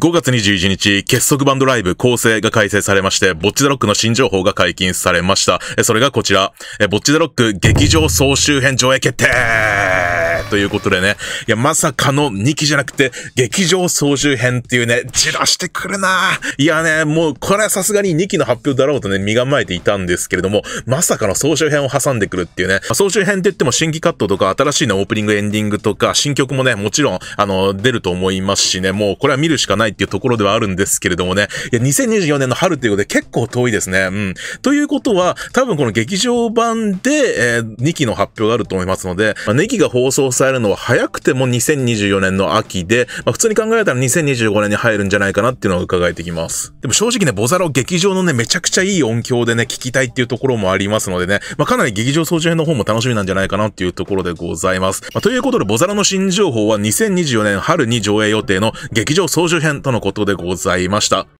5月21日、結束バンドライブ構成が改正されまして、ボッチザロックの新情報が解禁されました。それがこちら、ボッチザロック劇場総集編上映決定ということでね。いや、まさかの2期じゃなくて、劇場総集編っていうね、じらしてくるないやね、もう、これはさすがに2期の発表だろうとね、身構えていたんですけれども、まさかの総集編を挟んでくるっていうね。総集編って言っても新規カットとか、新しいのオープニングエンディングとか、新曲もね、もちろん、あの、出ると思いますしね、もうこれは見るしかないっていうところではあるんですけれどもね。いや、2024年の春ということで結構遠いですね。うん。ということは、多分この劇場版で、えー、2期の発表があると思いますので、まあ、2期が放送抑えるのは早くても2024年の秋で、まあ、普通に考えたら2025年に入るんじゃないかなっていうのを伺えてきます。でも正直ね、ボザロ劇場のね、めちゃくちゃいい音響でね、聞きたいっていうところもありますのでね、まあ、かなり劇場操縦編の方も楽しみなんじゃないかなっていうところでございます。まあ、ということで、ボザロの新情報は2024年春に上映予定の劇場操縦編とのことでございました。